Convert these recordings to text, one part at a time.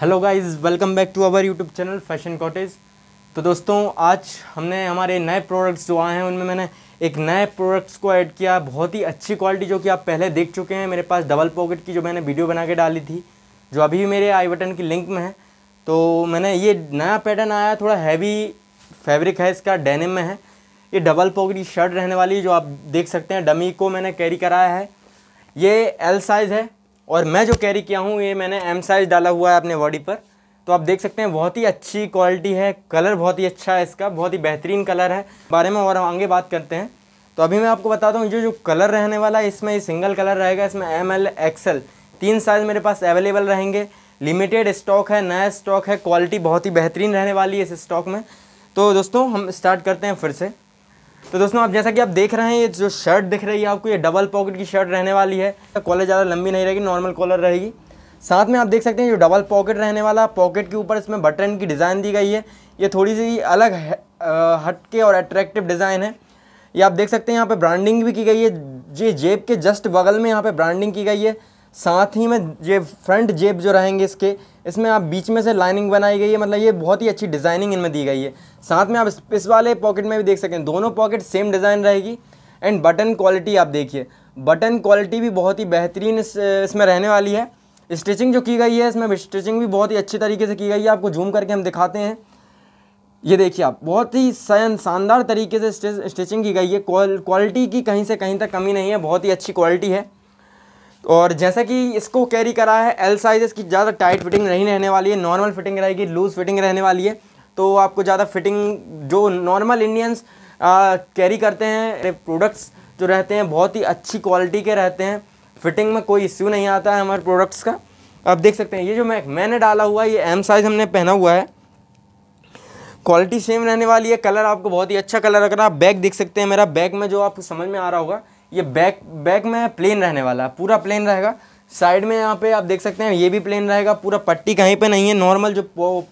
hello guys welcome back to our YouTube channel fashion cottage तो दोस्तों आज हमने हमारे नए प्रोडक्ट्स जो आए हैं उनमें मैंने एक नए प्रोडक्ट्स को ऐड किया बहुत ही अच्छी क्वालिटी जो कि आप पहले देख चुके हैं मेरे पास डबल पॉकेट की जो मैंने वीडियो बना के डाली थी जो अभी मेरे आई बटन की लिंक में है तो मैंने ये नया पैटर्न आया थोड़ा हैवी फैब्रिक है इसका डेनिम में है ये डबल पॉकेट की शर्ट रहने वाली जो आप देख सकते हैं डमी को मैंने कैरी कराया है ये एल साइज़ है और मैं जो कैरी किया हूँ ये मैंने एम साइज़ डाला हुआ है अपने बॉडी पर तो आप देख सकते हैं बहुत ही अच्छी क्वालिटी है कलर बहुत ही अच्छा है इसका बहुत ही बेहतरीन कलर है बारे में और आगे बात करते हैं तो अभी मैं आपको बताता हूँ जो जो कलर रहने वाला है इसमें सिंगल कलर रहेगा इसमें एम एल एक्सएल तीन साइज़ मेरे पास अवेलेबल रहेंगे लिमिटेड स्टॉक है नया स्टॉक है क्वालिटी बहुत ही बेहतरीन रहने वाली है इस स्टॉक में तो दोस्तों हम स्टार्ट करते हैं फिर से तो दोस्तों आप जैसा कि आप देख रहे हैं ये जो शर्ट दिख रही है आपको ये डबल पॉकेट की शर्ट रहने वाली है कॉलर ज़्यादा लंबी नहीं रहेगी नॉर्मल कॉलर रहेगी साथ में आप देख सकते हैं जो डबल पॉकेट रहने वाला पॉकेट के ऊपर इसमें बटन की डिज़ाइन दी गई है ये थोड़ी सी अलग हटके और अट्रैक्टिव डिज़ाइन है ये आप देख सकते हैं यहाँ पर ब्रांडिंग भी की गई है ये जेब के जस्ट बगल में यहाँ पर ब्रांडिंग की गई है साथ ही में जेब फ्रंट जेब जो रहेंगे इसके इसमें आप बीच में से लाइनिंग बनाई गई है मतलब ये बहुत ही अच्छी डिज़ाइनिंग इनमें दी गई है साथ में आप इस वाले पॉकेट में भी देख सकें दोनों पॉकेट सेम डिज़ाइन रहेगी एंड बटन क्वालिटी आप देखिए बटन क्वालिटी भी बहुत ही बेहतरीन इस इसमें रहने वाली है स्टिचिंग जो की गई है इसमें स्टिचिंग भी बहुत ही अच्छी तरीके से की गई है आपको जूम करके हम दिखाते हैं ये देखिए आप बहुत ही शानदार तरीके से स्टिचिंग की गई है क्वालिटी की कहीं से कहीं तक कमी नहीं है बहुत ही अच्छी क्वालिटी है और जैसा कि इसको कैरी करा है एल साइज़ की ज़्यादा टाइट फिटिंग नहीं रहने वाली है नॉर्मल फिटिंग रहेगी लूज़ फिटिंग रहने वाली है तो आपको ज़्यादा फिटिंग जो नॉर्मल इंडियंस कैरी करते हैं प्रोडक्ट्स जो रहते हैं बहुत ही अच्छी क्वालिटी के रहते हैं फिटिंग में कोई इश्यू नहीं आता है हमारे प्रोडक्ट्स का आप देख सकते हैं ये जो मैं मैंने डाला हुआ है ये एम साइज़ हमने पहना हुआ है क्वालिटी सेम रहने वाली है कलर आपको बहुत ही अच्छा कलर लग रहा है बैग देख सकते हैं मेरा बैग में जो आपको समझ में आ रहा होगा ये बैक बैक में प्लेन रहने वाला है पूरा प्लेन रहेगा साइड में यहाँ पे आप देख सकते हैं ये भी प्लेन रहेगा पूरा पट्टी कहीं पे नहीं है नॉर्मल जो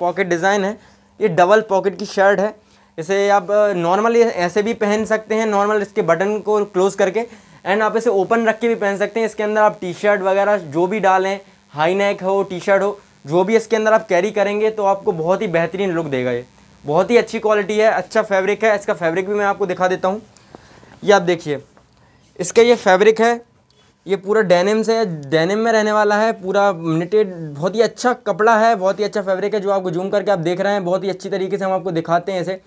पॉकेट डिज़ाइन है ये डबल पॉकेट की शर्ट है इसे आप नॉर्मल ऐसे भी पहन सकते हैं नॉर्मल इसके बटन को क्लोज़ करके एंड आप इसे ओपन रख के भी पहन सकते हैं इसके अंदर आप टी शर्ट वगैरह जो भी डालें हाई नेक हो टी शर्ट हो जो भी इसके अंदर आप कैरी करेंगे तो आपको बहुत ही बेहतरीन लुक देगा ये बहुत ही अच्छी क्वालिटी है अच्छा फैब्रिक है इसका फैब्रिक भी मैं आपको दिखा देता हूँ ये आप देखिए इसका ये फैब्रिक है ये पूरा डेनिम से डेनिम में रहने वाला है पूरा निटेड बहुत ही अच्छा कपड़ा है बहुत ही अच्छा फैब्रिक है जो आपको जूम करके आप देख रहे हैं बहुत ही अच्छी तरीके से हम आपको दिखाते हैं इसे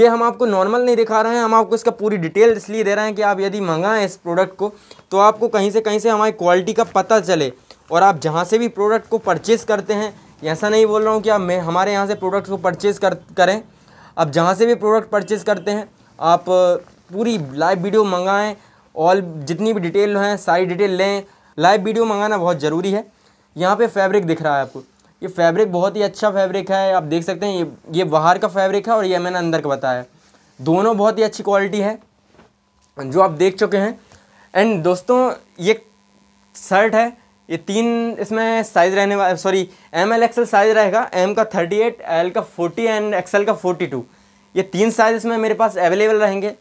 ये हम आपको नॉर्मल नहीं दिखा रहे हैं हम आपको इसका पूरी डिटेल इसलिए दे रहे हैं कि आप यदि मंगाएं इस प्रोडक्ट को तो आपको कहीं से कहीं से हमारी क्वालिटी का पता चले और आप जहाँ से भी प्रोडक्ट को परचेज़ करते हैं ऐसा नहीं बोल रहा हूँ कि आप मैं हमारे यहाँ से प्रोडक्ट को परचेज़ कर करें आप जहाँ से भी प्रोडक्ट परचेज़ करते हैं आप पूरी लाइव वीडियो मंगाएँ ऑल जितनी भी डिटेल हैं सारी डिटेल लें लाइव वीडियो मंगाना बहुत ज़रूरी है यहाँ पे फैब्रिक दिख रहा है आपको ये फैब्रिक बहुत ही अच्छा फैब्रिक है आप देख सकते हैं ये ये बाहर का फैब्रिक है और ये मैंने अंदर का बताया दोनों बहुत ही अच्छी क्वालिटी है जो आप देख चुके हैं एंड दोस्तों ये शर्ट है ये तीन इसमें साइज़ रहने वाला sorry M L XL size रहेगा एम का थर्टी एट एल का फोर्टी एंड एक्सएल का फोर्टी टू ये तीन साइज़ इसमें मेरे पास अवेलेबल रहेंगे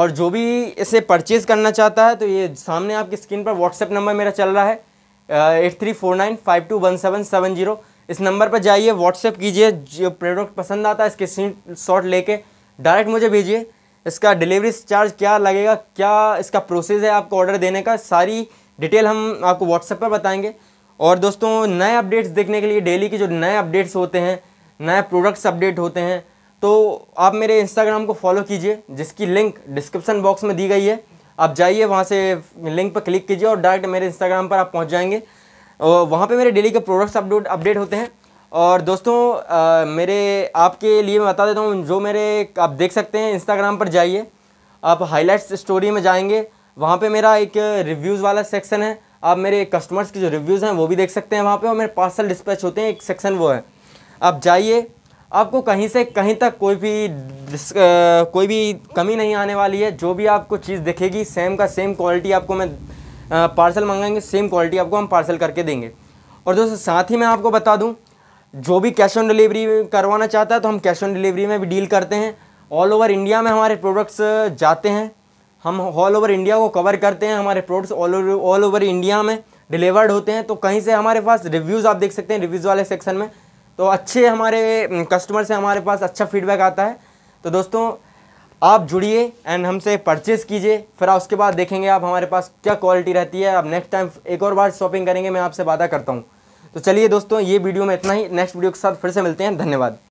और जो भी इसे परचेज़ करना चाहता है तो ये सामने आपकी स्क्रीन पर व्हाट्सएप नंबर मेरा चल रहा है eight three four nine five two one seven seven zero इस नंबर पर जाइए व्हाट्सएप कीजिए जो प्रोडक्ट पसंद आता है इसके स्क्रीन शॉट लेके डायरेक्ट मुझे भेजिए इसका डिलीवरी चार्ज क्या लगेगा क्या इसका प्रोसेस है आपको ऑर्डर देने का सारी डिटेल हम आपको व्हाट्सएप पर बताएंगे और दोस्तों नए अपडेट्स देखने के लिए डेली के जो नए अपडेट्स होते हैं नए प्रोडक्ट्स अपडेट होते हैं तो आप मेरे इंस्टाग्राम को फॉलो कीजिए जिसकी लिंक डिस्क्रिप्सन बॉक्स में दी गई है आप जाइए वहाँ से लिंक पर क्लिक कीजिए और डायरेक्ट मेरे इंस्टाग्राम पर आप पहुँच जाएंगे और वहाँ पर मेरे डेली के प्रोडक्ट्स अपडेट अपडेट होते हैं और दोस्तों आ, मेरे आपके लिए मैं बता देता हूँ जो मेरे आप देख सकते हैं इंस्टाग्राम पर जाइए आप हाईलाइट्स स्टोरी में जाएंगे वहाँ पे मेरा एक रिव्यूज़ वाला सेक्शन है आप मेरे कस्टमर्स के जो रिव्यूज़ हैं वो भी देख सकते हैं वहाँ पे और मेरे पार्सल डिस्पैच होते हैं एक सेक्शन वो है आप जाइए आपको कहीं से कहीं तक कोई भी कोई भी कमी नहीं आने वाली है जो भी आपको चीज़ दिखेगी सेम का सेम क्वालिटी आपको मैं पार्सल मंगाएंगे सेम क्वालिटी आपको हम पार्सल करके देंगे और दोस्तों साथ ही मैं आपको बता दूं जो भी कैश ऑन डिलीवरी करवाना चाहता है तो हम कैश ऑन डिलीवरी में भी डील करते हैं ऑल ओवर इंडिया में हमारे प्रोडक्ट्स जाते हैं हम ऑल ओवर इंडिया को कवर करते हैं हमारे products all over all over India में डिलीवर्ड होते हैं तो कहीं से हमारे पास रिव्यूज़ आप देख सकते हैं रिव्यूज़ वाले सेक्शन में तो अच्छे हमारे कस्टमर से हमारे पास अच्छा फीडबैक आता है तो दोस्तों आप जुड़िए एंड हमसे परचेज़ कीजिए फिर आप उसके बाद देखेंगे आप हमारे पास क्या क्वालिटी रहती है आप नेक्स्ट टाइम एक और बार शॉपिंग करेंगे मैं आपसे वादा करता हूँ तो चलिए दोस्तों ये वीडियो में इतना ही नेक्स्ट वीडियो के साथ फिर से मिलते हैं धन्यवाद